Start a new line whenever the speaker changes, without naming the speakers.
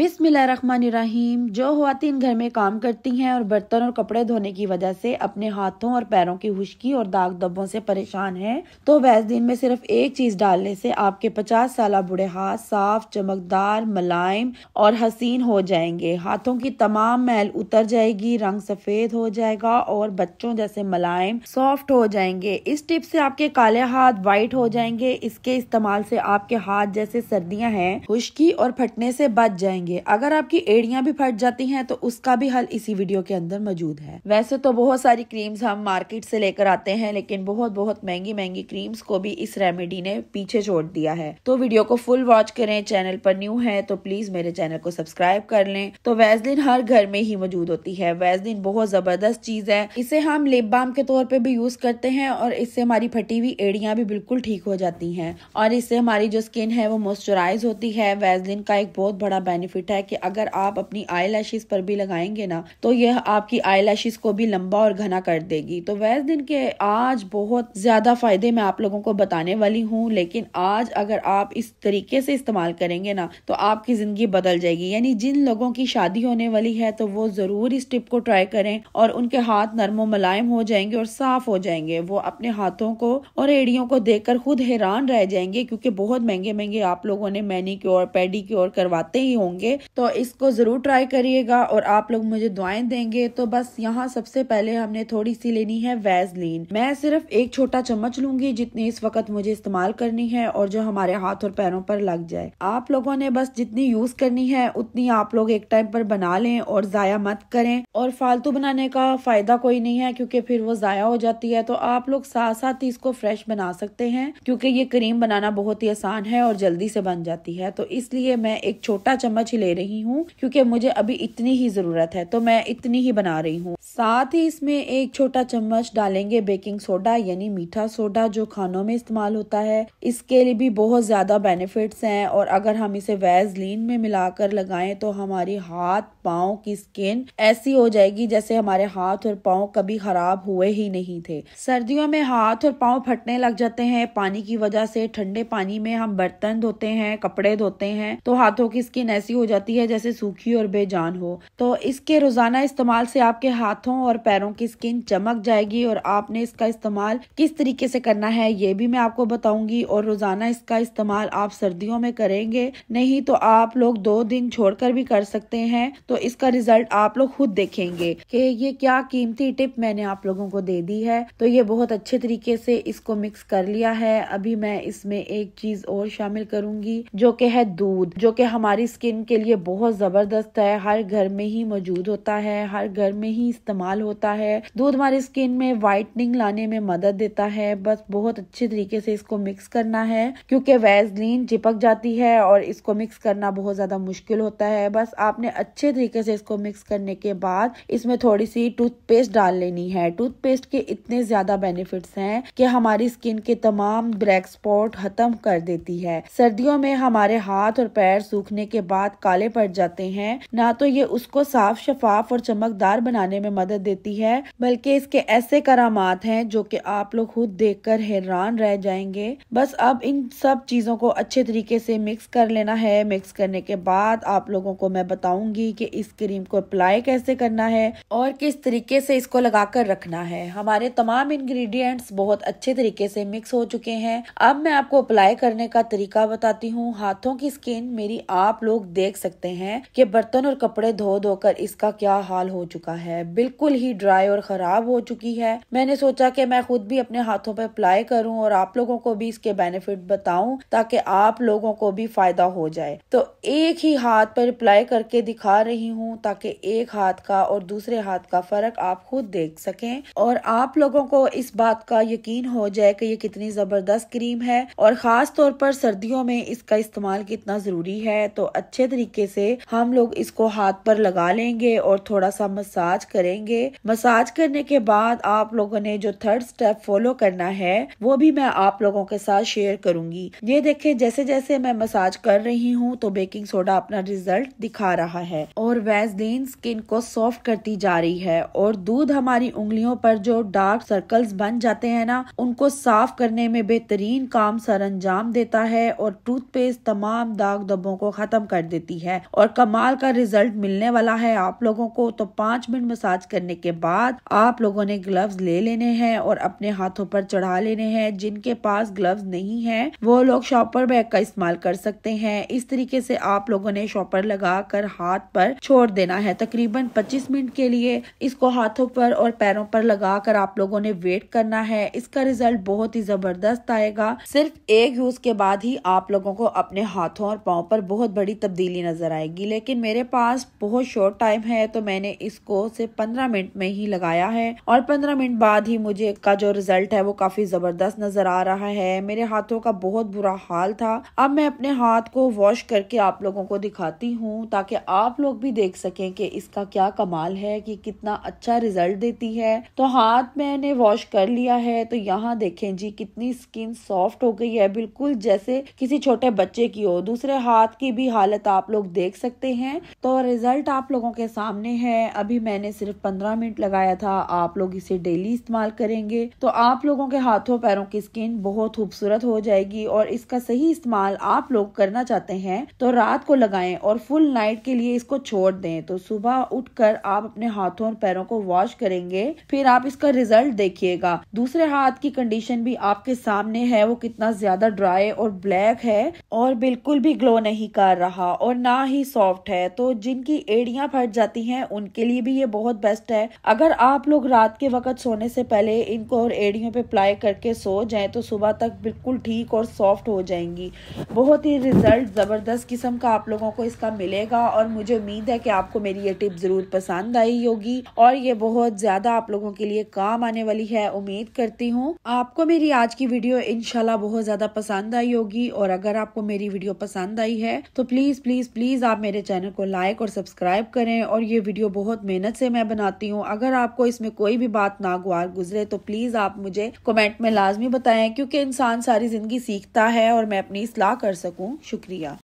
रहीम जो खातिन घर में काम करती हैं और बर्तन और कपड़े धोने की वजह से अपने हाथों और पैरों की खुश्की और दाग धब्बों से परेशान हैं तो वैस दिन में सिर्फ एक चीज डालने से आपके 50 साल बूढ़े हाथ साफ चमकदार मलायम और हसीन हो जाएंगे हाथों की तमाम मैल उतर जाएगी रंग सफेद हो जाएगा और बच्चों जैसे मलायम सॉफ्ट हो जाएंगे इस टिप से आपके काले हाथ वाइट हो जाएंगे इसके इस्तेमाल से आपके हाथ जैसे सर्दियां हैं खुश्की और फटने से बच जाएंगे जाएंगे अगर आपकी एड़ियां भी फट जाती हैं तो उसका भी हल इसी वीडियो के अंदर मौजूद है वैसे तो बहुत सारी क्रीम्स हम मार्केट से लेकर आते हैं लेकिन बहुत बहुत महंगी महंगी क्रीम्स को भी इस रेमेडी ने पीछे छोड़ दिया है तो वीडियो को फुल वॉच करें चैनल पर न्यू है तो प्लीज मेरे चैनल को सब्सक्राइब कर लें तो वैसलिन हर घर में ही मौजूद होती है वैसलिन बहुत जबरदस्त चीज है इसे हम लिप बाम के तौर पर भी यूज करते हैं और इससे हमारी फटी हुई एड़ियां भी बिल्कुल ठीक हो जाती है और इससे हमारी जो स्किन है वो मॉइस्चराइज होती है वैजलिन का एक बहुत बड़ा बेनिफिट बेनिफिट है कि अगर आप अपनी आई पर भी लगाएंगे ना तो यह आपकी आई को भी लंबा और घना कर देगी तो वैस दिन के आज बहुत ज्यादा फायदे मैं आप लोगों को बताने वाली हूँ लेकिन आज अगर आप इस तरीके से इस्तेमाल करेंगे ना तो आपकी जिंदगी बदल जाएगी यानी जिन लोगों की शादी होने वाली है तो वो जरूर इस टिप को ट्राई करें और उनके हाथ नरमो मुलायम हो जाएंगे और साफ हो जाएंगे वो अपने हाथों को और एड़ियों को देखकर खुद हैरान रह जाएंगे क्योंकि बहुत महंगे महंगे आप लोगों ने मैनी क्योर पेडी क्योर करवाते ही होंगे करेंगे तो इसको ज़रूर ट्राई करिएगा और आप लोग मुझे दुआएं देंगे तो बस यहाँ सबसे पहले हमने थोड़ी सी लेनी है वैजलीन मैं सिर्फ एक छोटा चम्मच लूंगी जितनी इस वक्त मुझे इस्तेमाल करनी है और जो हमारे हाथ और पैरों पर लग जाए आप लोगों ने बस जितनी यूज करनी है उतनी आप लोग एक टाइम पर बना लें और जाया मत करें और फालतू बनाने का फायदा कोई नहीं है क्योंकि फिर वो जाया हो जाती है तो आप लोग साथ साथ ही इसको फ्रेश बना सकते हैं क्योंकि ये क्रीम बनाना बहुत ही आसान है और जल्दी से बन जाती है तो इसलिए मैं एक छोटा चम्मच ही ले रही हूँ क्योंकि मुझे अभी इतनी ही ज़रूरत है तो मैं इतनी ही बना रही हूँ साथ ही इसमें एक छोटा चम्मच डालेंगे बेकिंग सोडा यानी मीठा सोडा जो खानों में इस्तेमाल होता है इसके लिए भी बहुत ज़्यादा बेनिफिट्स हैं और अगर हम इसे वैजलीन में मिलाकर लगाएं तो हमारी हाथ पाओ की स्किन ऐसी हो जाएगी जैसे हमारे हाथ और पाओ कभी खराब हुए ही नहीं थे सर्दियों में हाथ और पाओ फटने लग जाते हैं पानी की वजह से ठंडे पानी में हम बर्तन धोते हैं कपड़े धोते हैं तो हाथों की स्किन ऐसी हो हो जाती है जैसे सूखी और बेजान हो तो इसके रोजाना इस्तेमाल से आपके हाथों और पैरों की स्किन चमक जाएगी और आपने इसका इस्तेमाल किस तरीके से करना है ये भी मैं आपको बताऊंगी और रोजाना इसका इस्तेमाल आप सर्दियों में करेंगे नहीं तो आप लोग दो दिन छोड़कर भी कर सकते हैं तो इसका रिजल्ट आप लोग खुद देखेंगे कि ये क्या कीमती टिप मैंने आप लोगों को दे दी है तो ये बहुत अच्छे तरीके से इसको मिक्स कर लिया है अभी मैं इसमें एक चीज और शामिल करूंगी जो कि है दूध जो कि हमारी स्किन के के लिए बहुत ज़बरदस्त है हर घर में ही मौजूद होता है हर घर में ही इस्तेमाल होता है दूध हमारी स्किन में वाइटनिंग लाने में मदद देता है बस बहुत अच्छे तरीके से इसको मिक्स करना है क्योंकि वैजलिन चिपक जाती है और इसको मिक्स करना बहुत ज़्यादा मुश्किल होता है बस आपने अच्छे तरीके से इसको मिक्स करने के बाद इसमें थोड़ी सी टूथपेस्ट डाल लेनी है टूथपेस्ट के इतने ज़्यादा बेनिफिट्स हैं कि हमारी स्किन के तमाम ब्लैक स्पॉट खत्म कर देती है सर्दियों में हमारे हाथ और पैर सूखने के बाद काले पड़ जाते हैं ना तो ये उसको साफ शफाफ और चमकदार बनाने में मदद देती है बल्कि इसके ऐसे करामात हैं जो कि आप लोग खुद देखकर हैरान रह जाएंगे बस अब इन सब चीज़ों को अच्छे तरीके से मिक्स कर लेना है मिक्स करने के बाद आप लोगों को मैं बताऊंगी कि इस क्रीम को अप्लाई कैसे करना है और किस तरीके से इसको लगाकर रखना है हमारे तमाम इंग्रेडिएंट्स बहुत अच्छे तरीके से मिक्स हो चुके हैं अब मैं आपको अप्लाई करने का तरीका बताती हूँ हाथों की स्किन मेरी आप लोग देख देख सकते हैं कि बर्तन और कपड़े धो धोकर इसका क्या हाल हो चुका है बिल्कुल ही ड्राई और खराब हो चुकी है मैंने सोचा कि मैं खुद भी अपने हाथों पर अप्लाई करूं और आप लोगों को भी इसके बेनिफिट बताऊं ताकि आप लोगों को भी फायदा हो जाए तो एक ही हाथ पर अप्लाई करके दिखा रही हूँ ताकि एक हाथ का और दूसरे हाथ का फर्क आप खुद देख सके और आप लोगों को इस बात का यकीन हो जाए कि ये कितनी जबरदस्त क्रीम है और खास तौर पर सर्दियों में इसका इस्तेमाल कितना जरूरी है तो अच्छे तरीके से हम लोग इसको हाथ पर लगा लेंगे और थोड़ा सा मसाज करेंगे मसाज करने के बाद आप लोगों ने जो थर्ड स्टेप फॉलो करना है वो भी मैं आप लोगों के साथ शेयर करूंगी ये देखे जैसे जैसे मैं मसाज कर रही हूँ तो बेकिंग सोडा अपना रिजल्ट दिखा रहा है और वैजलिन स्किन को सॉफ्ट करती जा रही है और दूध हमारी उंगलियों पर जो डार्क सर्कल्स बन जाते हैं ना उनको साफ करने में बेहतरीन काम सर अंजाम देता है और टूथपेस्ट तमाम दाग दबों को खत्म कर देता देती है और कमाल का रिजल्ट मिलने वाला है आप लोगों को तो पांच मिनट मसाज करने के बाद आप लोगों ने ग्लव्स ले लेने हैं और अपने हाथों पर चढ़ा लेने हैं जिनके पास ग्लव्स नहीं है वो लोग शॉपर बैग का इस्तेमाल कर सकते हैं इस तरीके से आप लोगों ने शॉपर लगा कर हाथ पर छोड़ देना है तकरीबन पच्चीस मिनट के लिए इसको हाथों पर और पैरों पर लगा कर आप लोगों ने वेट करना है इसका रिजल्ट बहुत ही जबरदस्त आएगा सिर्फ एक यूज के बाद ही आप लोगों को अपने हाथों और पाओ पर बहुत बड़ी तब्दीली तब्दीली नज़र आएगी लेकिन मेरे पास बहुत शॉर्ट टाइम है तो मैंने इसको सिर्फ पंद्रह मिनट में ही लगाया है और पंद्रह मिनट बाद ही मुझे का जो रिजल्ट है वो काफी जबरदस्त नजर आ रहा है मेरे हाथों का बहुत बुरा हाल था अब मैं अपने हाथ को वॉश करके आप लोगों को दिखाती हूँ ताकि आप लोग भी देख सकें कि इसका क्या कमाल है कि कितना अच्छा रिजल्ट देती है तो हाथ मैंने वॉश कर लिया है तो यहाँ देखें जी कितनी स्किन सॉफ्ट हो गई है बिल्कुल जैसे किसी छोटे बच्चे की हो दूसरे हाथ की भी हालत आप आप लोग देख सकते हैं तो रिजल्ट आप लोगों के सामने है अभी मैंने सिर्फ पंद्रह मिनट लगाया था आप लोग इसे डेली इस्तेमाल करेंगे तो आप लोगों के हाथों पैरों की स्किन बहुत खूबसूरत हो जाएगी और इसका सही इस्तेमाल आप लोग करना चाहते हैं तो रात को लगाएं और फुल नाइट के लिए इसको छोड़ दें तो सुबह उठकर आप अपने हाथों और पैरों को वॉश करेंगे फिर आप इसका रिजल्ट देखिएगा दूसरे हाथ की कंडीशन भी आपके सामने है वो कितना ज्यादा ड्राई और ब्लैक है और बिल्कुल भी ग्लो नहीं कर रहा और और ना ही सॉफ्ट है तो जिनकी एड़ियां फट जाती हैं उनके लिए भी ये बहुत बेस्ट है अगर आप लोग रात के वक्त सोने से पहले इनको और एड़ियों पे अप्लाई करके सो जाएं तो सुबह तक बिल्कुल ठीक और सॉफ्ट हो जाएंगी बहुत ही रिजल्ट ज़बरदस्त किस्म का आप लोगों को इसका मिलेगा और मुझे उम्मीद है कि आपको मेरी ये टिप ज़रूर पसंद आई होगी और ये बहुत ज़्यादा आप लोगों के लिए काम आने वाली है उम्मीद करती हूँ आपको मेरी आज की वीडियो इनशाला बहुत ज़्यादा पसंद आई होगी और अगर आपको मेरी वीडियो पसंद आई है तो प्लीज़ प्लीज़ प्लीज़ प्लीज़ आप मेरे चैनल को लाइक और सब्सक्राइब करें और ये वीडियो बहुत मेहनत से मैं बनाती हूँ अगर आपको इसमें कोई भी बात नागवार गुजरे तो प्लीज़ आप मुझे कमेंट में लाजमी बताएं क्योंकि इंसान सारी ज़िंदगी सीखता है और मैं अपनी इसलाह कर सकूँ शुक्रिया